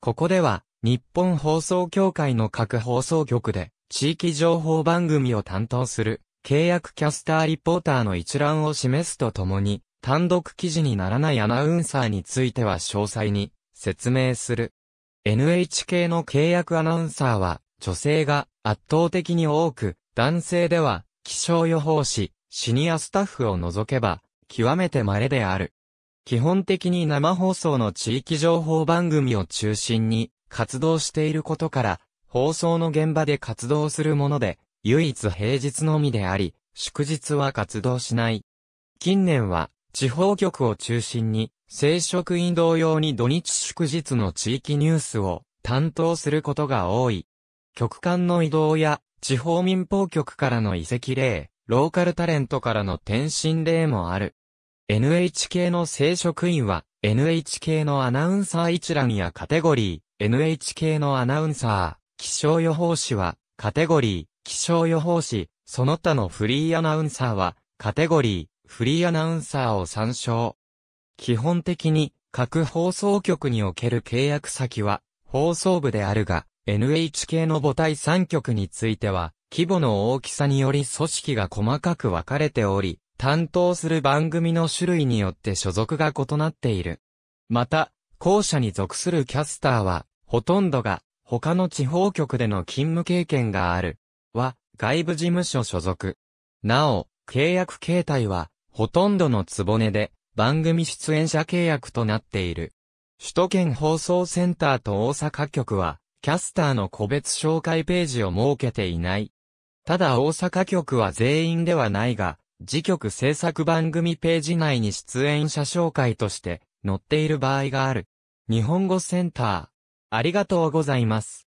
ここでは、日本放送協会の各放送局で、地域情報番組を担当する、契約キャスターリポーターの一覧を示すとともに、単独記事にならないアナウンサーについては詳細に説明する。NHK の契約アナウンサーは、女性が圧倒的に多く、男性では、気象予報士、シニアスタッフを除けば、極めて稀である。基本的に生放送の地域情報番組を中心に活動していることから、放送の現場で活動するもので、唯一平日のみであり、祝日は活動しない。近年は、地方局を中心に、生職員同様に土日祝日の地域ニュースを担当することが多い。局間の移動や、地方民放局からの移籍例、ローカルタレントからの転身例もある。NHK の正職員は、NHK のアナウンサー一覧やカテゴリー、NHK のアナウンサー、気象予報士は、カテゴリー、気象予報士、その他のフリーアナウンサーは、カテゴリー、フリーアナウンサーを参照。基本的に、各放送局における契約先は、放送部であるが、NHK の母体3局については、規模の大きさにより組織が細かく分かれており、担当する番組の種類によって所属が異なっている。また、後者に属するキャスターは、ほとんどが、他の地方局での勤務経験がある、は、外部事務所所属。なお、契約形態は、ほとんどのつぼねで、番組出演者契約となっている。首都圏放送センターと大阪局は、キャスターの個別紹介ページを設けていない。ただ大阪局は全員ではないが、自局制作番組ページ内に出演者紹介として載っている場合がある。日本語センター。ありがとうございます。